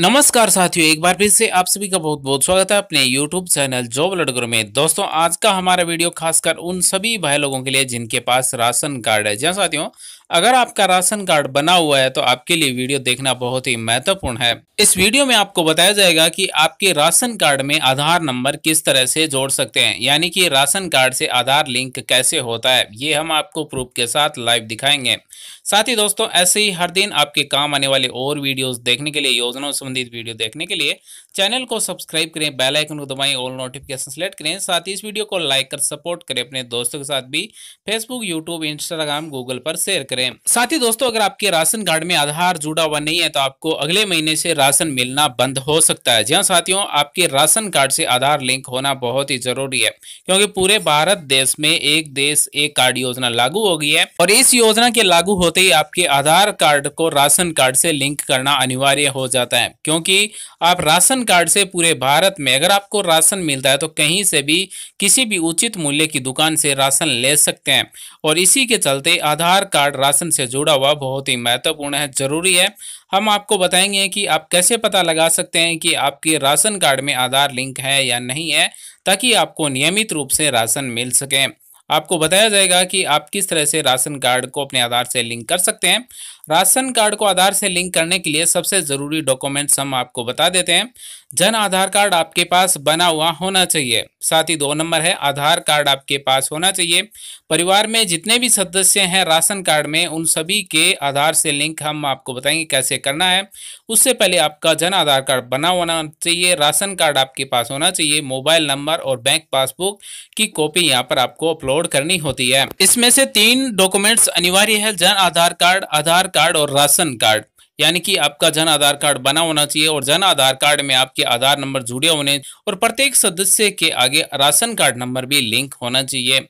नमस्कार साथियों एक बार फिर से आप सभी का बहुत बहुत स्वागत है अपने YouTube चैनल जॉब लड़कर में दोस्तों आज का हमारा वीडियो खासकर उन सभी भाई लोगों के लिए जिनके पास राशन कार्ड है जहाँ साथियों अगर आपका राशन कार्ड बना हुआ है तो आपके लिए वीडियो देखना बहुत ही महत्वपूर्ण है इस वीडियो में आपको बताया जाएगा कि आपके राशन कार्ड में आधार नंबर किस तरह से जोड़ सकते हैं यानी कि राशन कार्ड से आधार लिंक कैसे होता है ये हम आपको प्रूफ के साथ लाइव दिखाएंगे साथ ही दोस्तों ऐसे ही हर दिन आपके काम आने वाले और वीडियोस देखने के लिए योजनाओं संबंधित वीडियो देखने के लिए चैनल को सब्सक्राइब करें बेल आइकन को दबाएं ऑल नोटिफिकेशन सेलेक्ट करें साथ ही इस वीडियो को लाइक कर सपोर्ट करें अपने दोस्तों के साथ भी फेसबुक यूट्यूब इंस्टाग्राम गूगल पर शेयर करें साथ ही दोस्तों अगर आपके राशन कार्ड में आधार जुड़ा हुआ नहीं है तो आपको अगले महीने से राशन मिलना बंद हो सकता है जहाँ साथियों आपके राशन कार्ड से आधार लिंक होना बहुत ही जरूरी है क्योंकि पूरे भारत देश में एक देश एक कार्ड योजना लागू हो गई है और इस योजना के लागू होते होते ही आपके आधार कार्ड को राशन कार्ड से लिंक करना अनिवार्य हो जाता है क्योंकि आप राशन कार्ड से पूरे भारत में अगर आपको राशन मिलता है तो कहीं से भी किसी भी उचित मूल्य की दुकान से राशन ले सकते हैं और इसी के चलते आधार कार्ड राशन से जुड़ा हुआ बहुत ही महत्वपूर्ण है ज़रूरी है हम आपको बताएंगे कि आप कैसे पता लगा सकते हैं कि आपके राशन कार्ड में आधार लिंक है या नहीं है ताकि आपको नियमित रूप से राशन मिल सके आपको बताया जाएगा कि आप किस तरह से राशन कार्ड को अपने आधार से लिंक कर सकते हैं राशन कार्ड को आधार से लिंक करने के लिए सबसे ज़रूरी डॉक्यूमेंट्स हम आपको बता देते हैं जन आधार कार्ड आपके पास बना हुआ होना चाहिए साथ ही दो नंबर है आधार कार्ड आपके पास होना चाहिए परिवार में जितने भी सदस्य हैं राशन कार्ड में उन सभी के आधार से लिंक हम आपको बताएंगे कैसे करना है उससे पहले आपका जन आधार कार्ड बना होना चाहिए राशन कार्ड आपके पास होना चाहिए मोबाइल नंबर और बैंक पासबुक की कॉपी यहाँ पर आपको अपलोड करनी होती है इसमें से तीन डॉक्यूमेंट्स अनिवार्य है Jan Aadhaar card Aadhaar card card और राशन कार्ड यानी कि आपका जन आधार कार्ड बना होना चाहिए और जन आधार कार्ड में आपके आधार नंबर जुड़े होने और प्रत्येक सदस्य के आगे राशन कार्ड नंबर भी लिंक होना चाहिए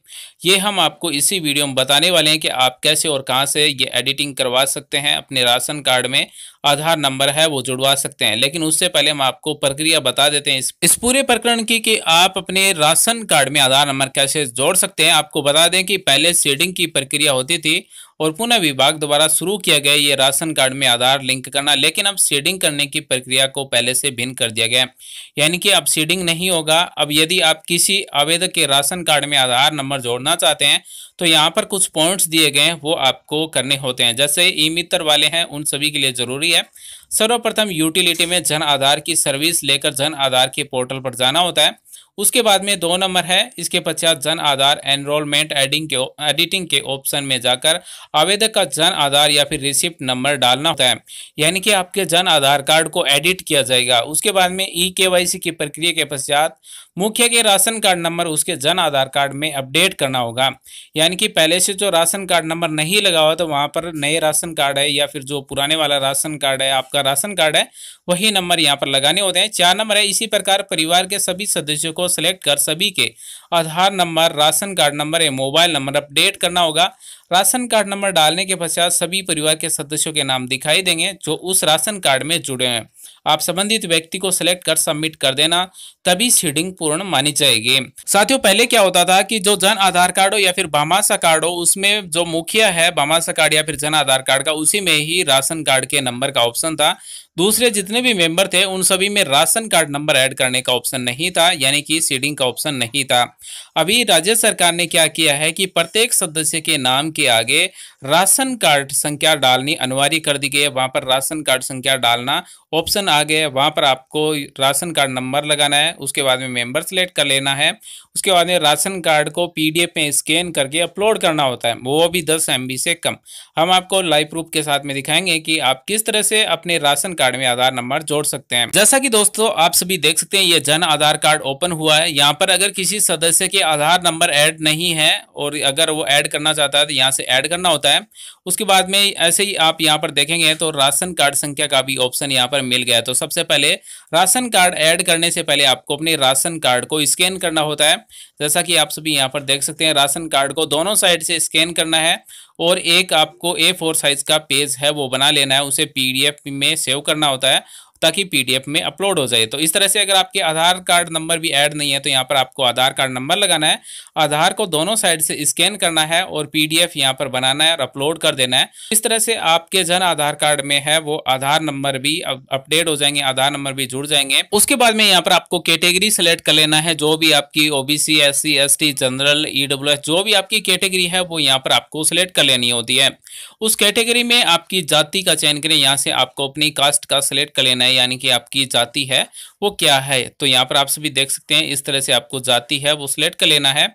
ये हम आपको इसी वीडियो में बताने वाले हैं कि आप कैसे और कहां से ये एडिटिंग करवा सकते हैं अपने राशन कार्ड में आधार नंबर है वो जुड़वा सकते हैं लेकिन उससे पहले हम आपको प्रक्रिया बता देते हैं इस, पूरे प्रकरण की कि आप अपने राशन कार्ड में आधार नंबर कैसे जोड़ सकते हैं आपको बता दें कि पहले सीडिंग की प्रक्रिया होती थी और पुनः विभाग द्वारा शुरू किया गया ये राशन कार्ड में आधार लिंक करना लेकिन अब सीडिंग करने की प्रक्रिया को पहले से भिन्न कर दिया गया यानी कि अब सीडिंग नहीं होगा अब यदि आप किसी आवेदक के राशन कार्ड में आधार नंबर जोड़ना चाहते हैं तो यहाँ पर कुछ पॉइंट्स दिए गए हैं वो आपको करने होते हैं जैसे ई मित्र वाले हैं उन सभी के लिए ज़रूरी जरूरी है सर्वप्रथम यूटिलिटी में जन आधार की सर्विस लेकर जन आधार के पोर्टल पर जाना होता है उसके बाद में दो नंबर है इसके पश्चात जन आधार एनरोलमेंट एडिंग के एडिटिंग के ऑप्शन में जाकर आवेदक का जन आधार या फिर रिसिप्ट नंबर डालना होता है यानी कि आपके जन आधार कार्ड को एडिट किया जाएगा उसके बाद में ई e सी की प्रक्रिया के पश्चात मुखिया के राशन कार्ड नंबर उसके जन आधार कार्ड में अपडेट करना होगा यानी कि पहले से जो राशन कार्ड नंबर नहीं लगा हुआ तो वहाँ पर नए राशन कार्ड है या फिर जो पुराने वाला राशन कार्ड है आपका राशन कार्ड है वही नंबर यहाँ पर लगाने होते हैं चार नंबर है इसी प्रकार परिवार के सभी सदस्यों को सेलेक्ट कर सभी के Aadhaar number ration card number या मोबाइल नंबर अपडेट करना होगा राशन कार्ड नंबर डालने के पश्चात सभी परिवार के सदस्यों के नाम दिखाई देंगे जो उस राशन कार्ड में जुड़े हैं आप संबंधित व्यक्ति को सिलेक्ट कर सबमिट कर देना तभी सीडिंग पूर्ण मानी जाएगी साथियों पहले क्या होता था कि जो जन आधार कार्ड हो या फिर बामासा कार्ड हो उसमें जो मुखिया है बामासा कार्ड या फिर जन आधार कार्ड का उसी में ही राशन कार्ड के नंबर का ऑप्शन था दूसरे जितने भी मेंबर थे उन सभी में राशन कार्ड नंबर ऐड करने का ऑप्शन नहीं था यानी कि सीडिंग का ऑप्शन नहीं था अभी राज्य सरकार ने क्या किया है कि प्रत्येक सदस्य के नाम के आगे राशन कार्ड संख्या डालनी अनिवार्य कर दी गई है वहां पर राशन कार्ड संख्या डालना ऑप्शन ऑप्शन आ गया वहाँ पर आपको राशन कार्ड नंबर लगाना है उसके बाद में मेंबर सेलेक्ट कर लेना है उसके बाद में राशन कार्ड को पीडीएफ में स्कैन करके अपलोड करना होता है वो भी दस एम से कम हम आपको लाइव प्रूफ के साथ में दिखाएंगे कि आप किस तरह से अपने राशन कार्ड में आधार नंबर जोड़ सकते हैं जैसा कि दोस्तों आप सभी देख सकते हैं ये जन आधार कार्ड ओपन हुआ है यहाँ पर अगर किसी सदस्य के आधार नंबर एड नहीं है और अगर वो एड करना चाहता है तो यहाँ से एड करना होता है उसके बाद में ऐसे ही आप यहाँ पर देखेंगे तो राशन कार्ड संख्या का भी ऑप्शन यहाँ पर मिल गया है तो सबसे पहले राशन कार्ड ऐड करने से पहले आपको अपने राशन कार्ड को स्कैन करना होता है जैसा कि आप सभी यहाँ पर देख सकते हैं राशन कार्ड को दोनों साइड से स्कैन करना है और एक आपको ए फोर साइज का पेज है वो बना लेना है उसे पीडीएफ में सेव करना होता है ताकि पीडीएफ में अपलोड हो जाए तो इस तरह से अगर आपके आधार कार्ड नंबर भी ऐड नहीं है तो यहाँ पर आपको आधार कार्ड नंबर लगाना है आधार को दोनों साइड से स्कैन करना है और पीडीएफ यहाँ पर बनाना है और अपलोड कर देना है इस तरह से आपके जन आधार कार्ड में है वो आधार नंबर भी अपडेट हो जाएंगे आधार नंबर भी जुड़ जाएंगे उसके बाद में यहाँ पर आपको कैटेगरी सेलेक्ट कर लेना है जो भी आपकी OBC S C general EW जो भी आपकी कैटेगरी है वो यहाँ पर आपको सिलेक्ट कर लेनी होती है उस कैटेगरी में आपकी जाति का चयन करें यहाँ से आपको अपनी कास्ट का सिलेक्ट कर लेना है है यानी कि आपकी जाति है वो क्या है तो यहाँ पर आप सभी देख सकते हैं इस तरह से आपको जाति है वो सिलेक्ट कर लेना है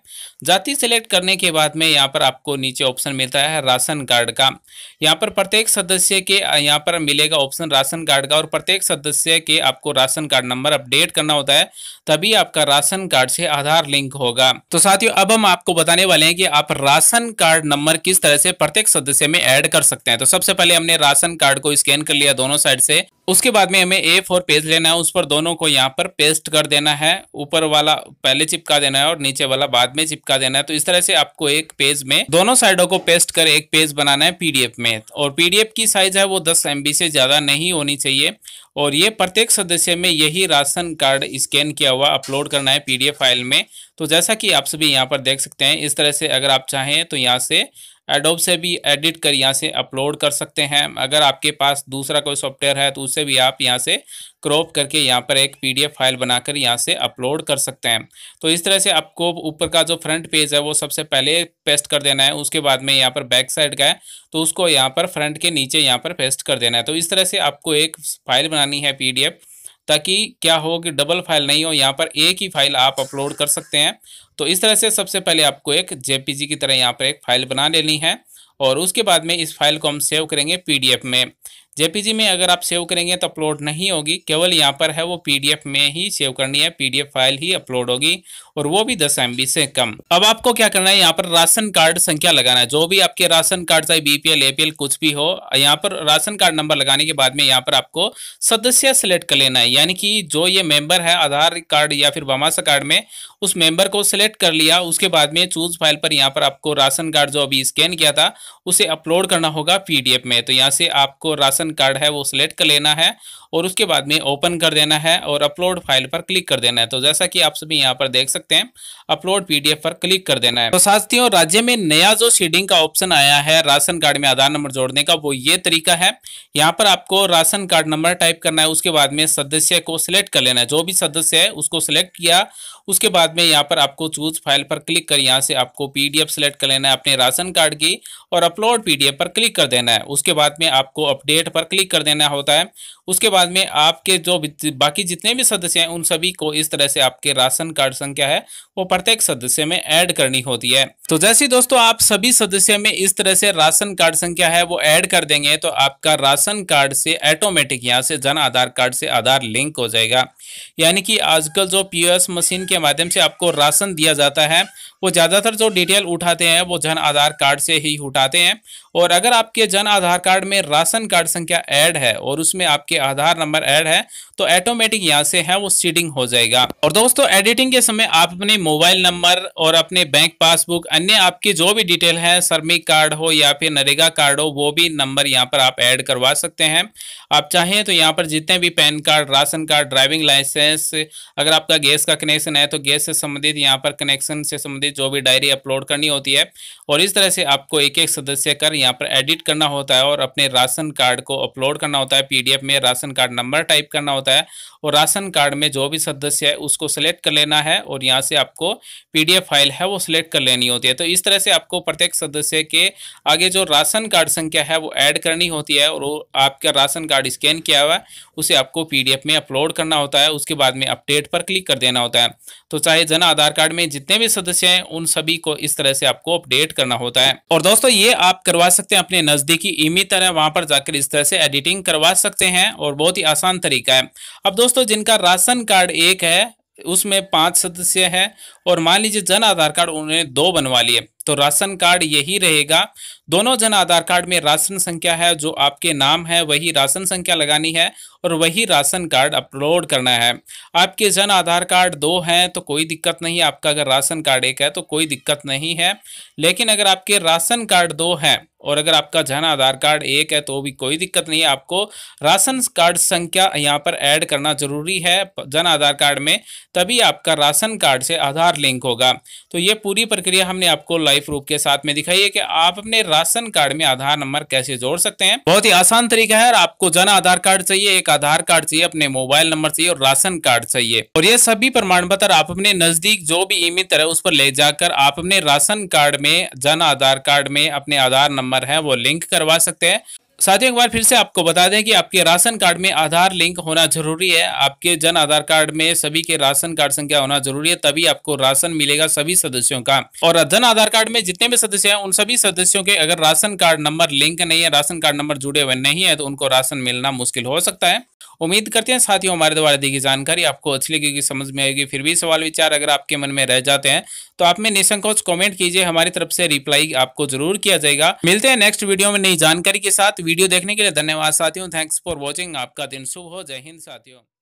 जाति सिलेक्ट करने के बाद में यहाँ पर आपको नीचे ऑप्शन मिलता है राशन कार्ड का यहाँ पर प्रत्येक सदस्य के यहाँ पर मिलेगा ऑप्शन राशन कार्ड का और प्रत्येक सदस्य के आपको राशन कार्ड नंबर अपडेट करना होता है तभी आपका राशन कार्ड से आधार लिंक होगा तो साथियों अब हम आपको बताने वाले हैं कि आप राशन कार्ड नंबर किस तरह से प्रत्येक सदस्य में ऐड कर सकते हैं तो सबसे पहले हमने राशन कार्ड को स्कैन कर लिया दोनों साइड से उसके बाद में हमें ए फोर पेज लेना है उस पर दोनों को यहाँ पर पेस्ट कर देना है ऊपर वाला पहले चिपका देना है और नीचे वाला बाद में चिपका देना है तो इस तरह से आपको एक पेज में दोनों साइडों को पेस्ट कर एक पेज बनाना है पीडीएफ में और पीडीएफ की साइज है वो दस एम से ज़्यादा नहीं होनी चाहिए और ये प्रत्येक सदस्य में यही राशन कार्ड स्कैन किया हुआ अपलोड करना है पीडीएफ फाइल में तो जैसा कि आप सभी यहाँ पर देख सकते हैं इस तरह से अगर आप चाहें तो यहाँ से एडोब से भी एडिट कर यहाँ से अपलोड कर सकते हैं अगर आपके पास दूसरा कोई सॉफ्टवेयर है तो उससे भी आप यहाँ से क्रॉप करके यहाँ पर एक पीडीएफ फाइल बनाकर यहाँ से अपलोड कर सकते हैं तो इस तरह से आपको ऊपर का जो फ्रंट पेज है वो सबसे पहले पेस्ट कर देना है उसके बाद में यहाँ पर बैक साइड का है तो उसको यहाँ पर फ्रंट के नीचे यहाँ पर पेस्ट कर देना है तो इस तरह से आपको एक फाइल बनानी है पी ताकि क्या हो कि डबल फाइल नहीं हो यहाँ पर एक ही फाइल आप अपलोड कर सकते हैं तो इस तरह से सबसे पहले आपको एक जे की तरह यहाँ पर एक फाइल बना लेनी है और उसके बाद में इस फाइल को हम सेव करेंगे पी में जेपीजी में अगर आप सेव करेंगे तो अपलोड नहीं होगी केवल यहाँ पर है वो पीडीएफ में ही सेव करनी है पीडीएफ फाइल ही अपलोड होगी और वो भी दस एमबी से कम अब आपको क्या करना है यहाँ पर राशन कार्ड संख्या लगाना है जो भी आपके राशन कार्ड चाहे बीपीएल एपीएल कुछ भी हो यहाँ पर राशन कार्ड नंबर लगाने के बाद में यहाँ पर आपको सदस्य सेलेक्ट कर लेना है यानी कि जो ये मेंबर है आधार कार्ड या फिर बमासा कार्ड में उस मेंबर को सिलेक्ट कर लिया उसके बाद में चूज फाइल पर यहाँ पर आपको राशन कार्ड जो अभी स्कैन किया था उसे अपलोड करना होगा पीडीएफ में तो यहाँ से आपको राशन राशन कार्ड है वो सिलेक्ट कर लेना है और उसके बाद में ओपन कर देना है और अपलोड फाइल पर क्लिक कर देना है तो जैसा कि आप सभी यहाँ पर देख सकते हैं अपलोड पीडीएफ पर क्लिक कर देना है तो साथियों राज्य में नया जो शेडिंग का ऑप्शन आया है राशन कार्ड में आधार नंबर जोड़ने का वो ये तरीका है यहाँ पर आपको राशन कार्ड नंबर टाइप करना है उसके बाद में सदस्य को सिलेक्ट कर लेना है जो भी सदस्य है उसको सिलेक्ट किया उसके बाद में यहाँ पर आपको चूज फाइल पर क्लिक कर यहाँ से आपको पीडीएफ सिलेक्ट कर लेना है अपने राशन कार्ड की और अपलोड पीडीएफ पर क्लिक कर देना है उसके बाद में आपको अपडेट पर क्लिक कर देना होता है उसके बाद में आपके जो बाकी जितने भी सदस्य हैं उन सभी को इस तरह से आपके राशन कार्ड संख्या है वो प्रत्येक सदस्य में ऐड करनी होती है तो जैसे दोस्तों आप सभी सदस्य में इस तरह से राशन कार्ड संख्या है वो ऐड कर देंगे तो आपका राशन कार्ड से ऑटोमेटिक यहाँ से जन आधार कार्ड से आधार लिंक हो जाएगा यानी कि आजकल जो पीओएस मशीन के माध्यम से आपको राशन दिया जाता है वो ज़्यादातर जो डिटेल उठाते हैं वो जन आधार कार्ड से ही उठाते हैं और अगर आपके जन आधार कार्ड में राशन कार्ड संख्या ऐड है और उसमें आपके आधार नंबर ऐड है तो ऐटोमेटिक यहाँ से है वो सीडिंग हो जाएगा और दोस्तों एडिटिंग के समय आप अपने मोबाइल नंबर और अपने बैंक पासबुक अन्य आपकी जो भी डिटेल है श्रमिक कार्ड हो या फिर नरेगा कार्ड हो वो भी नंबर यहाँ पर आप ऐड करवा सकते हैं आप चाहें तो यहाँ पर जितने भी PAN card ration card driving licence अगर आपका गैस का कनेक्शन है तो गैस से संबंधित यहाँ पर कनेक्शन से संबंधित जो भी डायरी अपलोड करनी होती है और इस तरह से आपको एक एक सदस्य कर यहाँ पर एडिट करना होता है और अपने राशन कार्ड को अपलोड करना होता है पी में राशन कार्ड नंबर टाइप करना होता है और राशन कार्ड में जो भी सदस्य है उसको सेलेक्ट कर लेना है और यहाँ से आपको पीडीएफ फाइल है वो सिलेक्ट कर लेनी होती है तो इस तरह से आपको प्रत्येक सदस्य के आगे जो राशन कार्ड संख्या है वो ऐड करनी होती है और आपका राशन कार्ड स्कैन किया हुआ उसे आपको पीडीएफ में अपलोड करना होता है है उसके बाद में अपडेट पर क्लिक कर देना होता है तो चाहे जन आधार कार्ड में जितने भी सदस्य हैं उन सभी को इस तरह से आपको अपडेट करना होता है और दोस्तों ये आप करवा सकते हैं अपने नजदीकी इमितर है वहां पर जाकर इस तरह से एडिटिंग करवा सकते हैं और बहुत ही आसान तरीका है अब दोस्तों जिनका राशन कार्ड एक है उसमें पांच सदस्य है और मान लीजिए जन आधार कार्ड उन्होंने दो बनवा लिए तो राशन कार्ड यही रहेगा दोनों जन आधार कार्ड में राशन संख्या है जो आपके नाम है वही राशन संख्या लगानी है और वही राशन कार्ड अपलोड करना है आपके जन आधार कार्ड दो हैं तो कोई दिक्कत नहीं आपका अगर राशन कार्ड एक है तो कोई दिक्कत नहीं है लेकिन अगर आपके राशन कार्ड दो हैं और अगर आपका जन आधार कार्ड एक है तो भी कोई दिक्कत नहीं है आपको राशन कार्ड संख्या यहाँ पर ऐड करना जरूरी है जन आधार कार्ड में तभी आपका राशन कार्ड से आधार लिंक होगा तो ये पूरी प्रक्रिया हमने आपको सच्चाई प्रूफ के साथ में दिखाइए कि आप अपने राशन कार्ड में आधार नंबर कैसे जोड़ सकते हैं बहुत ही आसान तरीका है आपको जन आधार कार्ड चाहिए एक आधार कार्ड चाहिए अपने मोबाइल नंबर चाहिए और राशन कार्ड चाहिए और ये सभी प्रमाण पत्र आप अपने नजदीक जो भी ई मित्र है उस पर ले जाकर आप अपने राशन कार्ड में जन आधार कार्ड में अपने आधार नंबर है वो लिंक करवा सकते हैं ही एक बार फिर से आपको बता दें कि आपके राशन कार्ड में आधार लिंक होना जरूरी है आपके जन आधार कार्ड में सभी के राशन कार्ड संख्या होना जरूरी है तभी आपको राशन मिलेगा सभी सदस्यों का और जन आधार कार्ड में जितने भी सदस्य हैं उन सभी सदस्यों के अगर राशन कार्ड नंबर लिंक नहीं है राशन कार्ड नंबर जुड़े हुए नहीं है तो उनको राशन मिलना मुश्किल हो सकता है उम्मीद करते हैं साथियों हमारे द्वारा दी गई जानकारी आपको अच्छी लगेगी समझ में आएगी फिर भी सवाल विचार अगर आपके मन में रह जाते हैं तो आप में निसंकोच कमेंट कीजिए हमारी तरफ से रिप्लाई आपको जरूर किया जाएगा मिलते हैं नेक्स्ट वीडियो में नई जानकारी के साथ वीडियो देखने के लिए धन्यवाद साथियों थैंक्स फॉर वॉचिंग आपका दिन शुभ हो जय हिंद साथियों